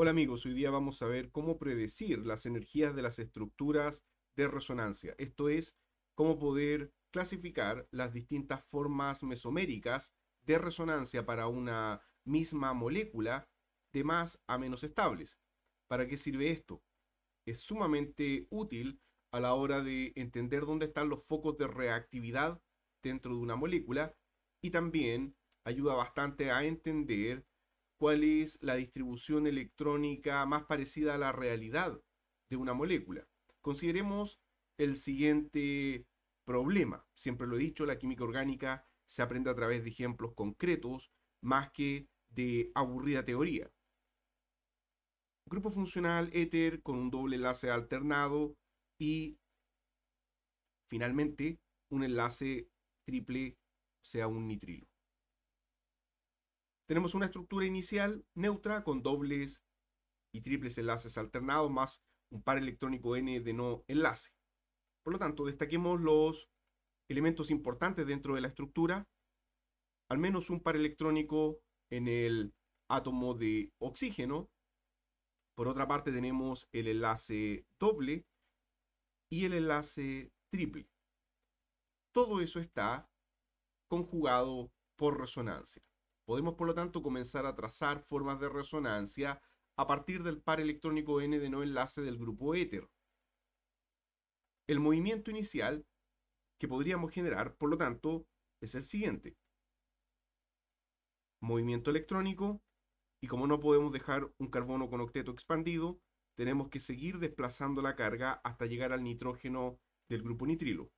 Hola amigos, hoy día vamos a ver cómo predecir las energías de las estructuras de resonancia. Esto es, cómo poder clasificar las distintas formas mesoméricas de resonancia para una misma molécula de más a menos estables. ¿Para qué sirve esto? Es sumamente útil a la hora de entender dónde están los focos de reactividad dentro de una molécula y también ayuda bastante a entender cuál es la distribución electrónica más parecida a la realidad de una molécula. Consideremos el siguiente problema. Siempre lo he dicho, la química orgánica se aprende a través de ejemplos concretos más que de aburrida teoría. Grupo funcional éter con un doble enlace alternado y finalmente un enlace triple, sea, un nitrilo tenemos una estructura inicial neutra con dobles y triples enlaces alternados más un par electrónico n de no enlace. Por lo tanto, destaquemos los elementos importantes dentro de la estructura, al menos un par electrónico en el átomo de oxígeno. Por otra parte tenemos el enlace doble y el enlace triple. Todo eso está conjugado por resonancia. Podemos, por lo tanto, comenzar a trazar formas de resonancia a partir del par electrónico N de no enlace del grupo éter. El movimiento inicial que podríamos generar, por lo tanto, es el siguiente. Movimiento electrónico, y como no podemos dejar un carbono con octeto expandido, tenemos que seguir desplazando la carga hasta llegar al nitrógeno del grupo nitrilo.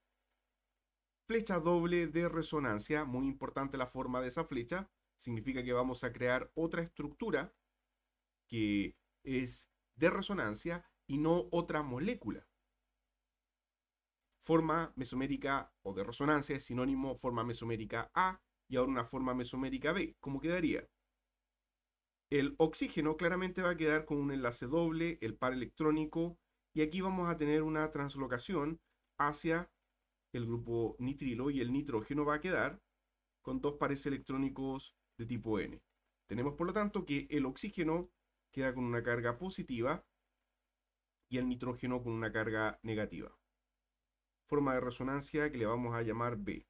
Flecha doble de resonancia, muy importante la forma de esa flecha, significa que vamos a crear otra estructura que es de resonancia y no otra molécula. Forma mesomérica o de resonancia es sinónimo forma mesomérica A y ahora una forma mesomérica B. ¿Cómo quedaría? El oxígeno claramente va a quedar con un enlace doble, el par electrónico, y aquí vamos a tener una translocación hacia el grupo nitrilo y el nitrógeno va a quedar con dos pares electrónicos de tipo N. Tenemos por lo tanto que el oxígeno queda con una carga positiva y el nitrógeno con una carga negativa. Forma de resonancia que le vamos a llamar B.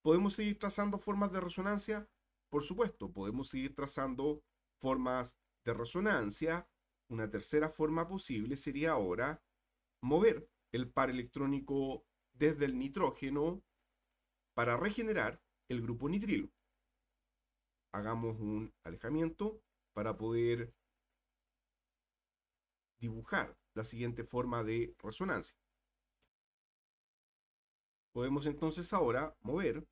¿Podemos seguir trazando formas de resonancia? Por supuesto, podemos seguir trazando formas de resonancia. Una tercera forma posible sería ahora mover el par electrónico desde el nitrógeno para regenerar el grupo nitrilo. Hagamos un alejamiento para poder dibujar la siguiente forma de resonancia. Podemos entonces ahora mover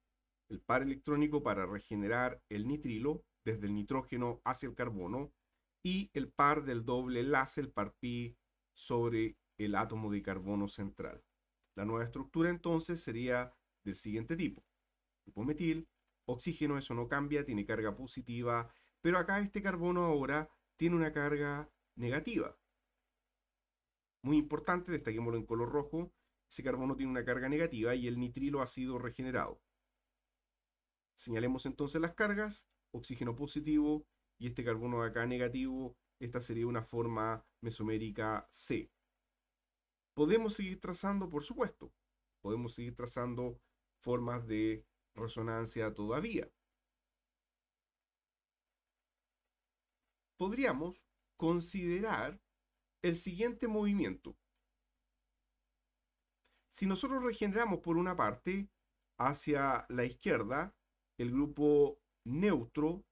el par electrónico para regenerar el nitrilo desde el nitrógeno hacia el carbono y el par del doble enlace, el par pi, sobre el átomo de carbono central. La nueva estructura entonces sería del siguiente tipo tipo metil, oxígeno, eso no cambia, tiene carga positiva, pero acá este carbono ahora tiene una carga negativa. Muy importante, destaquémoslo en color rojo, ese carbono tiene una carga negativa y el nitrilo ha sido regenerado. Señalemos entonces las cargas, oxígeno positivo y este carbono de acá negativo, esta sería una forma mesomérica C. Podemos seguir trazando, por supuesto, podemos seguir trazando formas de resonancia todavía. Podríamos considerar el siguiente movimiento. Si nosotros regeneramos por una parte hacia la izquierda el grupo neutro,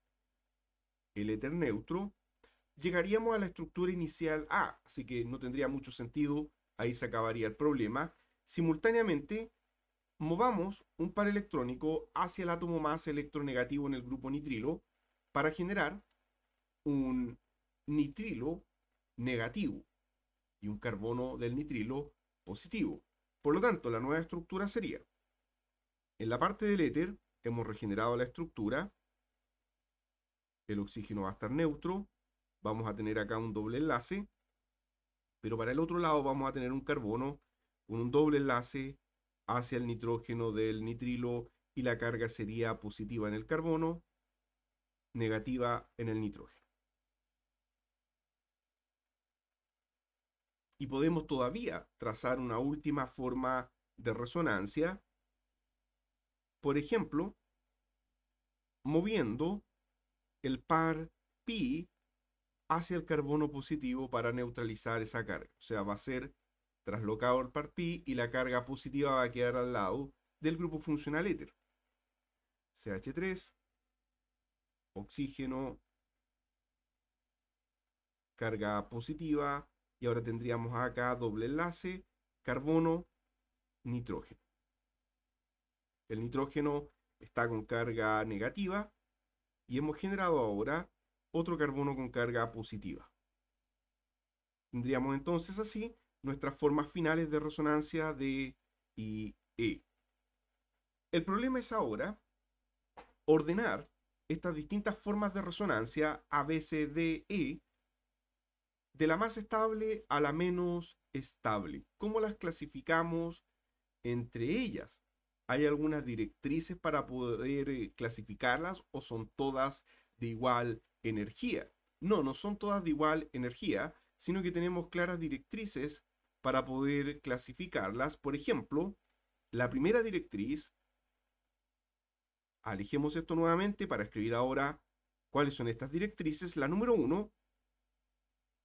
el éter neutro, llegaríamos a la estructura inicial A, así que no tendría mucho sentido, ahí se acabaría el problema. Simultáneamente, Movamos un par electrónico hacia el átomo más electronegativo en el grupo nitrilo para generar un nitrilo negativo y un carbono del nitrilo positivo. Por lo tanto, la nueva estructura sería, en la parte del éter hemos regenerado la estructura, el oxígeno va a estar neutro, vamos a tener acá un doble enlace, pero para el otro lado vamos a tener un carbono con un doble enlace hacia el nitrógeno del nitrilo y la carga sería positiva en el carbono, negativa en el nitrógeno. Y podemos todavía trazar una última forma de resonancia, por ejemplo, moviendo el par pi hacia el carbono positivo para neutralizar esa carga. O sea, va a ser traslocador par pi y la carga positiva va a quedar al lado del grupo funcional éter. CH3, oxígeno, carga positiva, y ahora tendríamos acá doble enlace, carbono, nitrógeno. El nitrógeno está con carga negativa y hemos generado ahora otro carbono con carga positiva. Tendríamos entonces así nuestras formas finales de resonancia de y E. El problema es ahora ordenar estas distintas formas de resonancia A, B, C, D, E de la más estable a la menos estable. ¿Cómo las clasificamos entre ellas? ¿Hay algunas directrices para poder eh, clasificarlas o son todas de igual energía? No, no son todas de igual energía, sino que tenemos claras directrices para poder clasificarlas. Por ejemplo, la primera directriz, alejemos esto nuevamente para escribir ahora cuáles son estas directrices. La número uno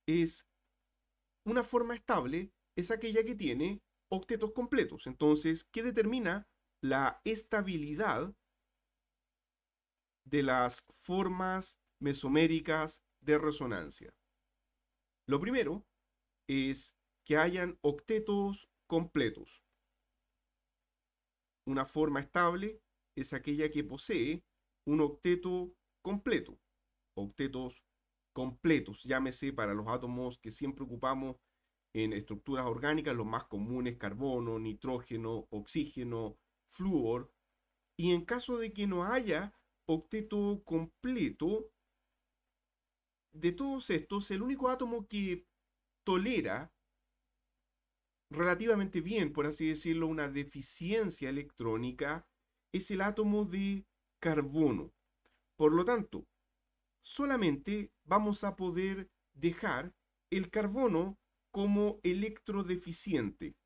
es una forma estable, es aquella que tiene octetos completos. Entonces, ¿qué determina la estabilidad de las formas mesoméricas de resonancia? Lo primero es que hayan octetos completos. Una forma estable es aquella que posee un octeto completo. Octetos completos, llámese para los átomos que siempre ocupamos en estructuras orgánicas, los más comunes, carbono, nitrógeno, oxígeno, flúor. Y en caso de que no haya octeto completo, de todos estos, el único átomo que tolera relativamente bien, por así decirlo, una deficiencia electrónica es el átomo de carbono. Por lo tanto, solamente vamos a poder dejar el carbono como electrodeficiente.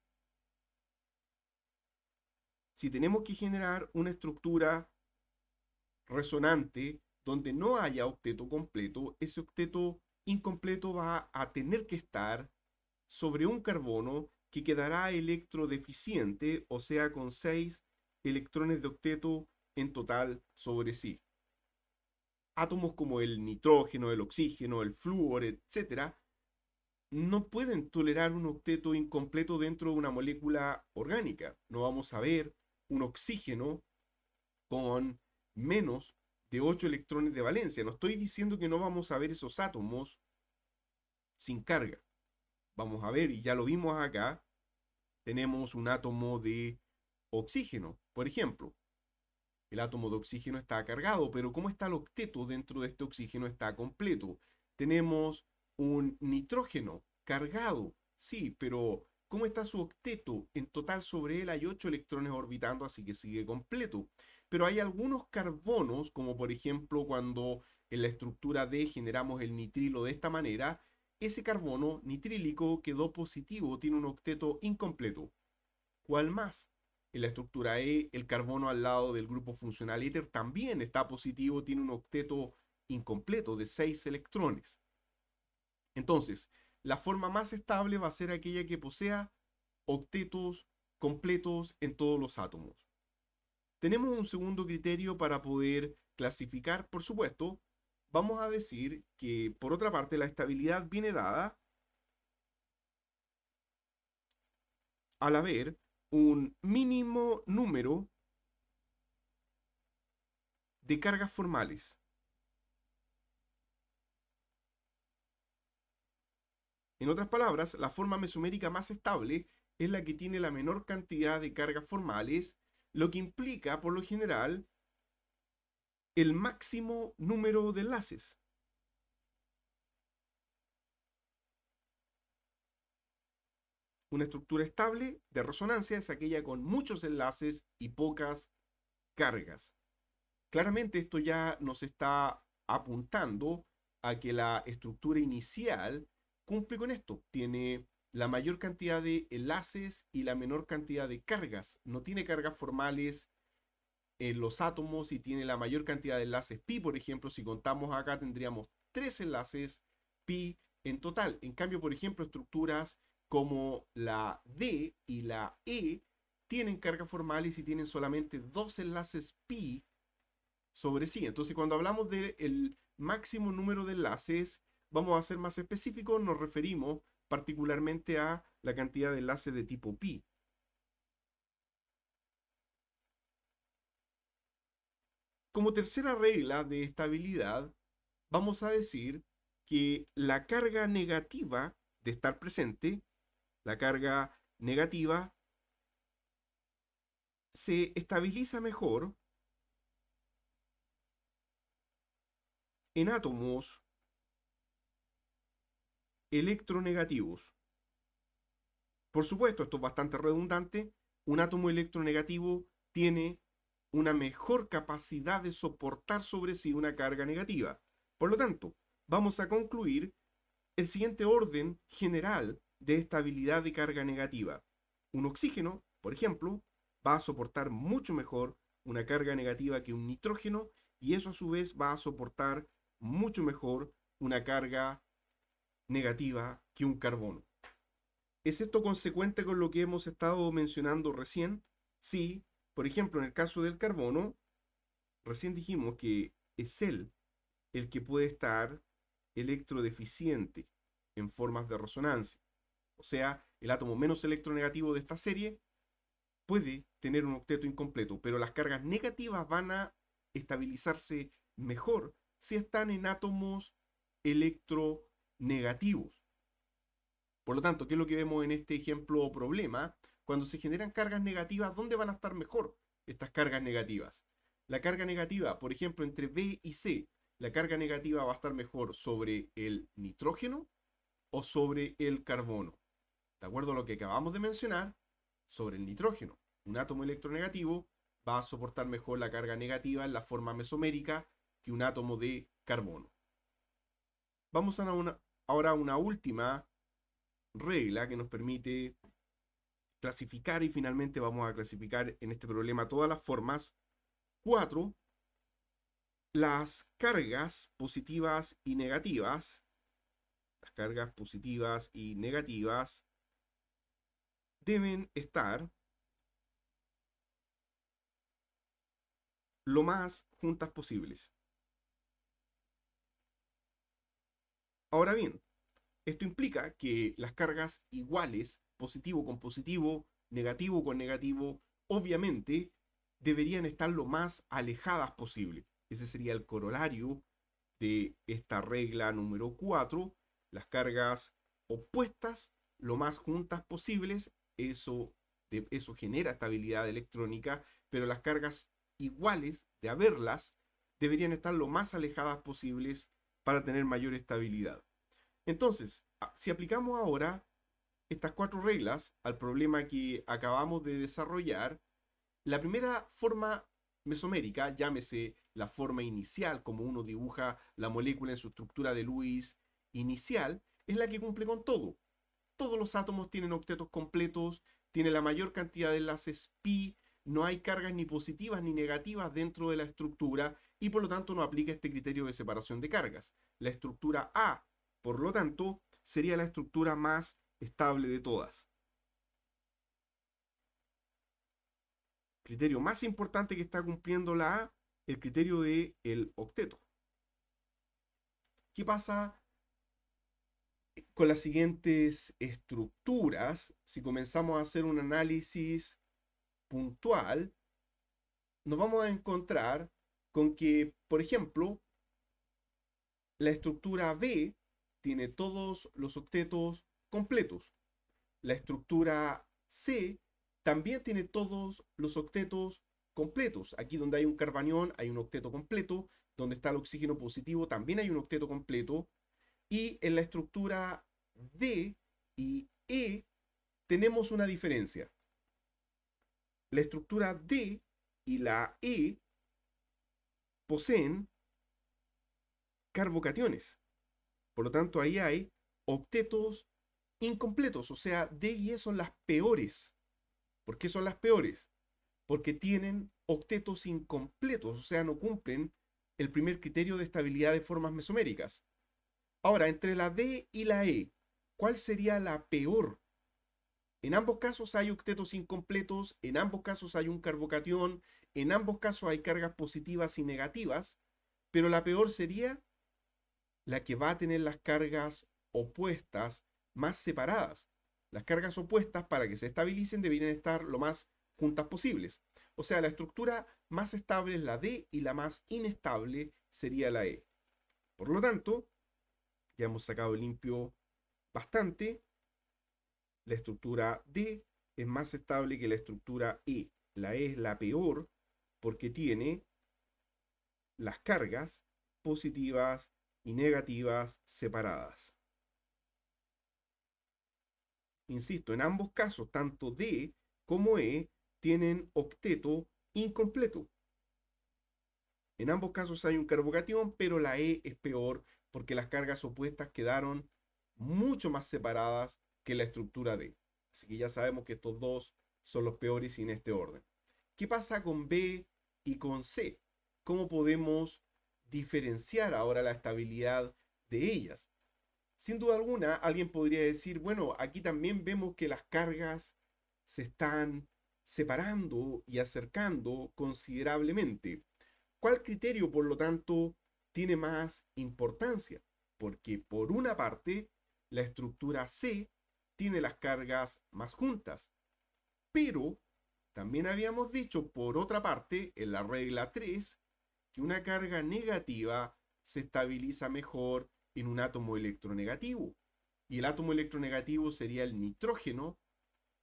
Si tenemos que generar una estructura resonante donde no haya octeto completo, ese octeto incompleto va a tener que estar sobre un carbono que quedará electrodeficiente, o sea, con 6 electrones de octeto en total sobre sí. Átomos como el nitrógeno, el oxígeno, el flúor, etc., no pueden tolerar un octeto incompleto dentro de una molécula orgánica. No vamos a ver un oxígeno con menos de 8 electrones de valencia. No estoy diciendo que no vamos a ver esos átomos sin carga. Vamos a ver, y ya lo vimos acá, tenemos un átomo de oxígeno, por ejemplo. El átomo de oxígeno está cargado, pero ¿cómo está el octeto dentro de este oxígeno? Está completo. Tenemos un nitrógeno cargado, sí, pero ¿cómo está su octeto? En total sobre él hay 8 electrones orbitando, así que sigue completo. Pero hay algunos carbonos, como por ejemplo cuando en la estructura D generamos el nitrilo de esta manera, ese carbono nitrílico quedó positivo, tiene un octeto incompleto. ¿Cuál más? En la estructura E, el carbono al lado del grupo funcional éter también está positivo, tiene un octeto incompleto de 6 electrones. Entonces, la forma más estable va a ser aquella que posea octetos completos en todos los átomos. Tenemos un segundo criterio para poder clasificar, por supuesto, vamos a decir que, por otra parte, la estabilidad viene dada al haber un mínimo número de cargas formales. En otras palabras, la forma mesomérica más estable es la que tiene la menor cantidad de cargas formales, lo que implica, por lo general, el máximo número de enlaces. Una estructura estable de resonancia es aquella con muchos enlaces y pocas cargas. Claramente esto ya nos está apuntando a que la estructura inicial cumple con esto. Tiene la mayor cantidad de enlaces y la menor cantidad de cargas. No tiene cargas formales los átomos y tiene la mayor cantidad de enlaces pi, por ejemplo, si contamos acá tendríamos tres enlaces pi en total. En cambio, por ejemplo, estructuras como la D y la E tienen carga formal y si tienen solamente dos enlaces pi sobre sí. Entonces, cuando hablamos del máximo número de enlaces, vamos a ser más específicos, nos referimos particularmente a la cantidad de enlaces de tipo pi. Como tercera regla de estabilidad, vamos a decir que la carga negativa de estar presente, la carga negativa, se estabiliza mejor en átomos electronegativos. Por supuesto, esto es bastante redundante. Un átomo electronegativo tiene una mejor capacidad de soportar sobre sí una carga negativa. Por lo tanto, vamos a concluir el siguiente orden general de estabilidad de carga negativa. Un oxígeno, por ejemplo, va a soportar mucho mejor una carga negativa que un nitrógeno y eso a su vez va a soportar mucho mejor una carga negativa que un carbono. ¿Es esto consecuente con lo que hemos estado mencionando recién? Sí, por ejemplo, en el caso del carbono, recién dijimos que es él el que puede estar electrodeficiente en formas de resonancia. O sea, el átomo menos electronegativo de esta serie puede tener un octeto incompleto, pero las cargas negativas van a estabilizarse mejor si están en átomos electronegativos. Por lo tanto, ¿qué es lo que vemos en este ejemplo o problema? Cuando se generan cargas negativas, ¿dónde van a estar mejor estas cargas negativas? La carga negativa, por ejemplo, entre B y C, la carga negativa va a estar mejor sobre el nitrógeno o sobre el carbono. De acuerdo a lo que acabamos de mencionar, sobre el nitrógeno. Un átomo electronegativo va a soportar mejor la carga negativa en la forma mesomérica que un átomo de carbono. Vamos a una, ahora a una última regla que nos permite clasificar y finalmente vamos a clasificar en este problema todas las formas. 4. Las cargas positivas y negativas. Las cargas positivas y negativas deben estar lo más juntas posibles. Ahora bien, esto implica que las cargas iguales positivo con positivo, negativo con negativo, obviamente deberían estar lo más alejadas posible. Ese sería el corolario de esta regla número 4. Las cargas opuestas lo más juntas posibles, eso, eso genera estabilidad electrónica, pero las cargas iguales de haberlas deberían estar lo más alejadas posibles para tener mayor estabilidad. Entonces, si aplicamos ahora estas cuatro reglas al problema que acabamos de desarrollar, la primera forma mesomérica, llámese la forma inicial, como uno dibuja la molécula en su estructura de Lewis inicial, es la que cumple con todo. Todos los átomos tienen octetos completos, tiene la mayor cantidad de enlaces pi, no hay cargas ni positivas ni negativas dentro de la estructura y por lo tanto no aplica este criterio de separación de cargas. La estructura A, por lo tanto, sería la estructura más estable de todas. Criterio más importante que está cumpliendo la A, el criterio del el octeto. ¿Qué pasa con las siguientes estructuras? Si comenzamos a hacer un análisis puntual, nos vamos a encontrar con que, por ejemplo, la estructura B tiene todos los octetos completos. La estructura C también tiene todos los octetos completos. Aquí donde hay un carbanión hay un octeto completo, donde está el oxígeno positivo también hay un octeto completo. Y en la estructura D y E tenemos una diferencia. La estructura D y la E poseen carbocationes. Por lo tanto, ahí hay octetos incompletos, o sea, D y E son las peores. ¿Por qué son las peores? Porque tienen octetos incompletos, o sea, no cumplen el primer criterio de estabilidad de formas mesoméricas. Ahora, entre la D y la E, ¿cuál sería la peor? En ambos casos hay octetos incompletos, en ambos casos hay un carbocatión, en ambos casos hay cargas positivas y negativas, pero la peor sería la que va a tener las cargas opuestas más separadas. Las cargas opuestas, para que se estabilicen, deberían estar lo más juntas posibles. O sea, la estructura más estable es la D y la más inestable sería la E. Por lo tanto, ya hemos sacado limpio bastante. La estructura D es más estable que la estructura E. La E es la peor porque tiene las cargas positivas y negativas separadas. Insisto, en ambos casos, tanto D como E tienen octeto incompleto. En ambos casos hay un carbocatión, pero la E es peor porque las cargas opuestas quedaron mucho más separadas que la estructura D. Así que ya sabemos que estos dos son los peores en este orden. ¿Qué pasa con B y con C? ¿Cómo podemos diferenciar ahora la estabilidad de ellas? Sin duda alguna, alguien podría decir, bueno, aquí también vemos que las cargas se están separando y acercando considerablemente. ¿Cuál criterio, por lo tanto, tiene más importancia? Porque por una parte, la estructura C tiene las cargas más juntas, pero también habíamos dicho, por otra parte, en la regla 3, que una carga negativa se estabiliza mejor, en un átomo electronegativo. Y el átomo electronegativo sería el nitrógeno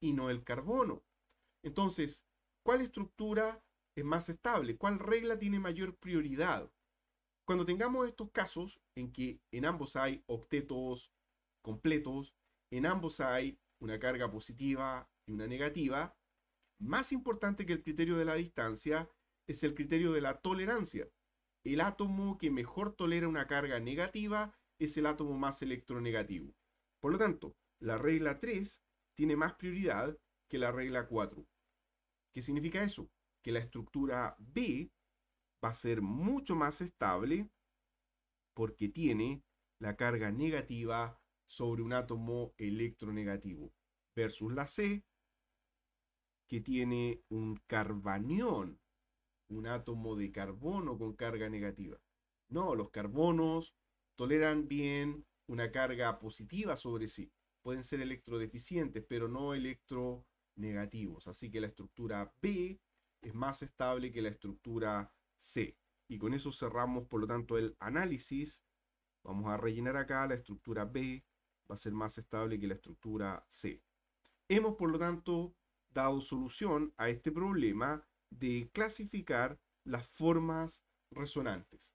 y no el carbono. Entonces, ¿cuál estructura es más estable? ¿Cuál regla tiene mayor prioridad? Cuando tengamos estos casos en que en ambos hay octetos completos, en ambos hay una carga positiva y una negativa, más importante que el criterio de la distancia es el criterio de la tolerancia. El átomo que mejor tolera una carga negativa es el átomo más electronegativo. Por lo tanto, la regla 3 tiene más prioridad que la regla 4. ¿Qué significa eso? Que la estructura B va a ser mucho más estable porque tiene la carga negativa sobre un átomo electronegativo versus la C que tiene un carbanión, un átomo de carbono con carga negativa. No, los carbonos Toleran bien una carga positiva sobre sí. Pueden ser electrodeficientes, pero no electronegativos. Así que la estructura B es más estable que la estructura C. Y con eso cerramos, por lo tanto, el análisis. Vamos a rellenar acá la estructura B. Va a ser más estable que la estructura C. Hemos, por lo tanto, dado solución a este problema de clasificar las formas resonantes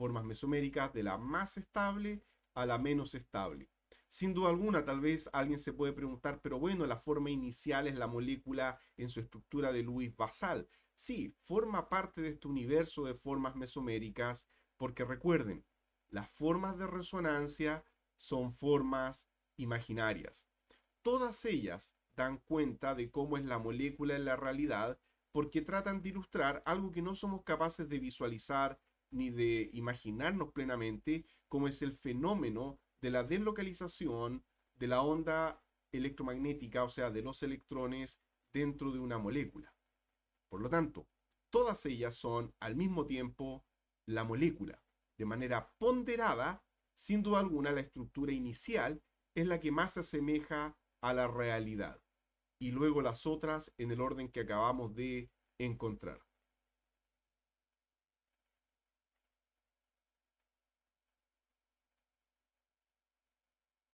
formas mesoméricas de la más estable a la menos estable. Sin duda alguna, tal vez alguien se puede preguntar, pero bueno, la forma inicial es la molécula en su estructura de Lewis basal. Sí, forma parte de este universo de formas mesoméricas, porque recuerden, las formas de resonancia son formas imaginarias. Todas ellas dan cuenta de cómo es la molécula en la realidad porque tratan de ilustrar algo que no somos capaces de visualizar ni de imaginarnos plenamente cómo es el fenómeno de la deslocalización de la onda electromagnética, o sea, de los electrones dentro de una molécula. Por lo tanto, todas ellas son al mismo tiempo la molécula. De manera ponderada, sin duda alguna, la estructura inicial es la que más se asemeja a la realidad y luego las otras en el orden que acabamos de encontrar.